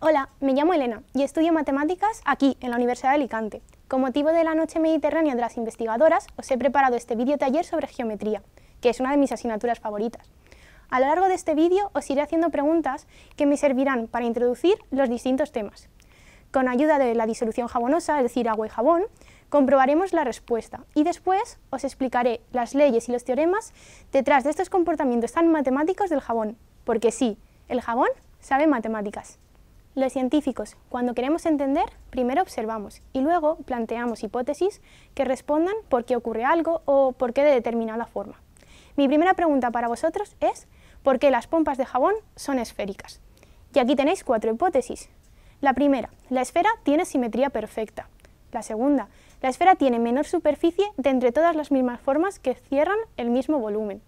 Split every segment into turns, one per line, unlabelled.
Hola, me llamo Elena y estudio matemáticas aquí, en la Universidad de Alicante. Con motivo de la Noche Mediterránea de las Investigadoras, os he preparado este vídeo taller sobre geometría, que es una de mis asignaturas favoritas. A lo largo de este vídeo os iré haciendo preguntas que me servirán para introducir los distintos temas. Con ayuda de la disolución jabonosa, es decir, agua y jabón, comprobaremos la respuesta y después os explicaré las leyes y los teoremas detrás de estos comportamientos tan matemáticos del jabón, porque sí, el jabón sabe matemáticas. Los científicos, cuando queremos entender, primero observamos y luego planteamos hipótesis que respondan por qué ocurre algo o por qué de determinada forma. Mi primera pregunta para vosotros es ¿por qué las pompas de jabón son esféricas? Y aquí tenéis cuatro hipótesis. La primera, la esfera tiene simetría perfecta. La segunda, la esfera tiene menor superficie de entre todas las mismas formas que cierran el mismo volumen.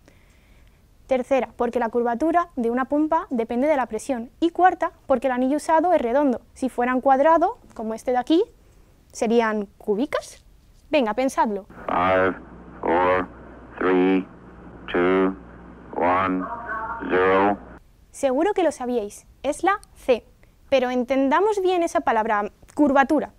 Tercera, porque la curvatura de una pompa depende de la presión. Y cuarta, porque el anillo usado es redondo. Si fueran cuadrado, como este de aquí, serían cúbicas. Venga, pensadlo. Seguro que lo sabíais, es la C. Pero entendamos bien esa palabra, curvatura.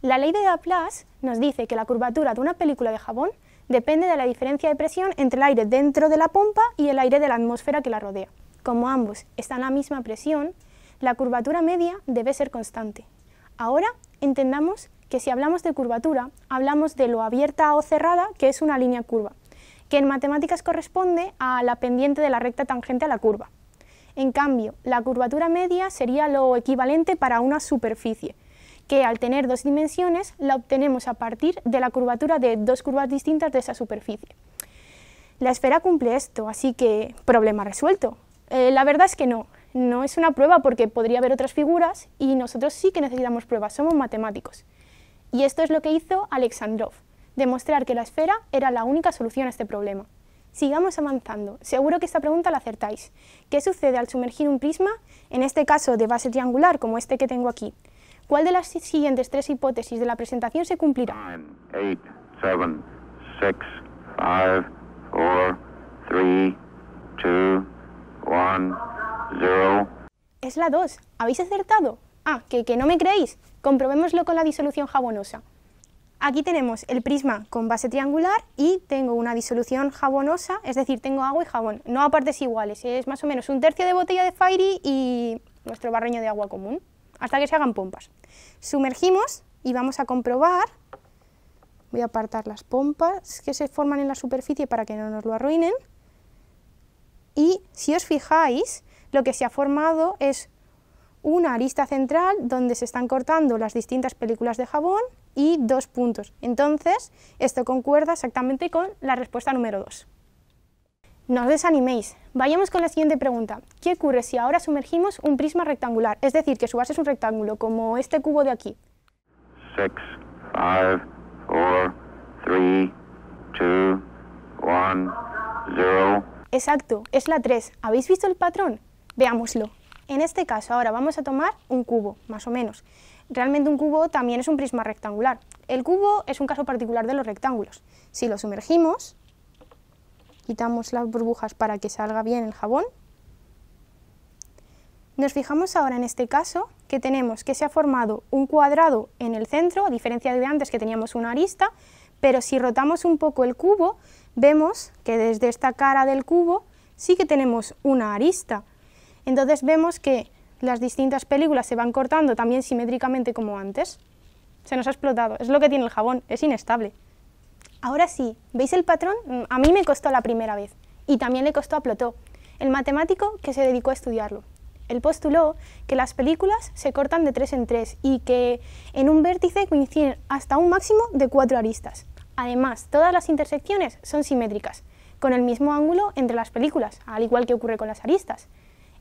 La ley de Laplace nos dice que la curvatura de una película de jabón depende de la diferencia de presión entre el aire dentro de la pompa y el aire de la atmósfera que la rodea. Como ambos están a la misma presión, la curvatura media debe ser constante. Ahora entendamos que si hablamos de curvatura, hablamos de lo abierta o cerrada que es una línea curva, que en matemáticas corresponde a la pendiente de la recta tangente a la curva. En cambio, la curvatura media sería lo equivalente para una superficie, que al tener dos dimensiones la obtenemos a partir de la curvatura de dos curvas distintas de esa superficie. La esfera cumple esto, así que problema resuelto. Eh, la verdad es que no, no es una prueba porque podría haber otras figuras y nosotros sí que necesitamos pruebas, somos matemáticos. Y esto es lo que hizo Alexandrov, demostrar que la esfera era la única solución a este problema. Sigamos avanzando, seguro que esta pregunta la acertáis. ¿Qué sucede al sumergir un prisma, en este caso de base triangular como este que tengo aquí? ¿Cuál de las siguientes tres hipótesis de la presentación se cumplirá? Es la 2. ¿Habéis acertado? Ah, que, que no me creéis. Comprobémoslo con la disolución jabonosa. Aquí tenemos el prisma con base triangular y tengo una disolución jabonosa, es decir, tengo agua y jabón, no a partes iguales, es más o menos un tercio de botella de Fairy y nuestro barreño de agua común hasta que se hagan pompas. Sumergimos y vamos a comprobar, voy a apartar las pompas que se forman en la superficie para que no nos lo arruinen, y si os fijáis, lo que se ha formado es una arista central donde se están cortando las distintas películas de jabón y dos puntos. Entonces, esto concuerda exactamente con la respuesta número 2. No os desaniméis, Vayamos con la siguiente pregunta. ¿Qué ocurre si ahora sumergimos un prisma rectangular? Es decir, que su base es un rectángulo, como este cubo de aquí. Exacto, es la 3. ¿Habéis visto el patrón? Veámoslo. En este caso, ahora vamos a tomar un cubo, más o menos. Realmente un cubo también es un prisma rectangular. El cubo es un caso particular de los rectángulos. Si lo sumergimos, Quitamos las burbujas para que salga bien el jabón. Nos fijamos ahora en este caso que tenemos que se ha formado un cuadrado en el centro, a diferencia de antes que teníamos una arista, pero si rotamos un poco el cubo, vemos que desde esta cara del cubo sí que tenemos una arista. Entonces vemos que las distintas películas se van cortando también simétricamente como antes. Se nos ha explotado, es lo que tiene el jabón, es inestable. Ahora sí, ¿veis el patrón? A mí me costó la primera vez y también le costó a Plotó, el matemático que se dedicó a estudiarlo. Él postuló que las películas se cortan de tres en tres y que en un vértice coinciden hasta un máximo de cuatro aristas. Además, todas las intersecciones son simétricas, con el mismo ángulo entre las películas, al igual que ocurre con las aristas.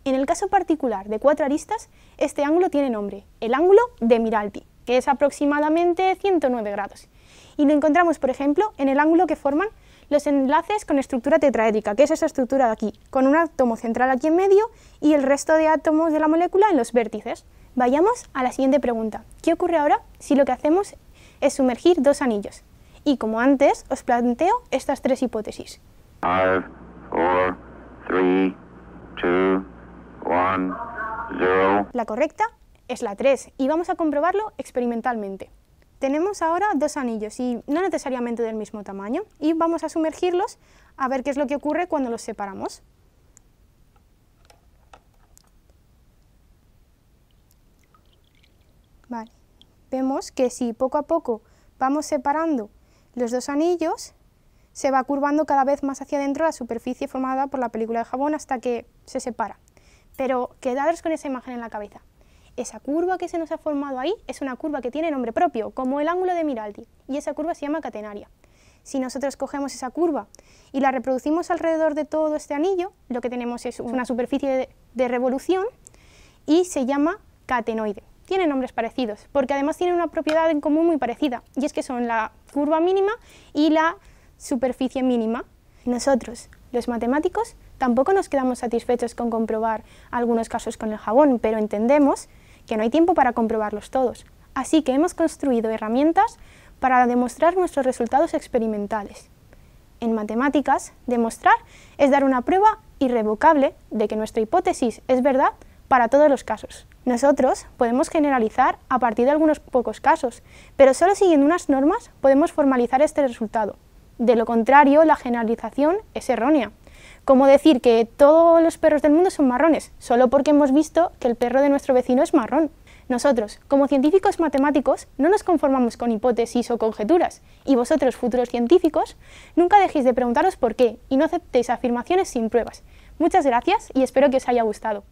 En el caso particular de cuatro aristas, este ángulo tiene nombre, el ángulo de Miralti, que es aproximadamente 109 grados y lo encontramos, por ejemplo, en el ángulo que forman los enlaces con estructura tetraédrica, que es esa estructura de aquí, con un átomo central aquí en medio y el resto de átomos de la molécula en los vértices. Vayamos a la siguiente pregunta. ¿Qué ocurre ahora si lo que hacemos es sumergir dos anillos? Y como antes, os planteo estas tres hipótesis. la correcta es la 3 y vamos a comprobarlo experimentalmente. Tenemos ahora dos anillos y no necesariamente del mismo tamaño y vamos a sumergirlos a ver qué es lo que ocurre cuando los separamos. Vemos que si poco a poco vamos separando los dos anillos, se va curvando cada vez más hacia adentro la superficie formada por la película de jabón hasta que se separa. Pero quedaros con esa imagen en la cabeza esa curva que se nos ha formado ahí es una curva que tiene nombre propio, como el ángulo de Miraldi, y esa curva se llama catenaria. Si nosotros cogemos esa curva y la reproducimos alrededor de todo este anillo, lo que tenemos es una superficie de, revolución y se llama catenoide. Tienen nombres parecidos, porque además tienen una propiedad en común muy parecida, y es que son la curva mínima y la superficie mínima. Nosotros, los matemáticos, tampoco nos quedamos satisfechos con comprobar algunos casos con el jabón, pero entendemos que no hay tiempo para comprobarlos todos. Así que hemos construido herramientas para demostrar nuestros resultados experimentales. En matemáticas, demostrar es dar una prueba irrevocable de que nuestra hipótesis es verdad para todos los casos. Nosotros podemos generalizar a partir de algunos pocos casos, pero solo siguiendo unas normas podemos formalizar este resultado. De lo contrario, la generalización es errónea como decir que todos los perros del mundo son marrones, solo porque hemos visto que el perro de nuestro vecino es marrón. Nosotros, como científicos matemáticos, no nos conformamos con hipótesis o conjeturas, y vosotros, futuros científicos, nunca dejéis de preguntaros por qué y no aceptéis afirmaciones sin pruebas. Muchas gracias y espero que os haya gustado.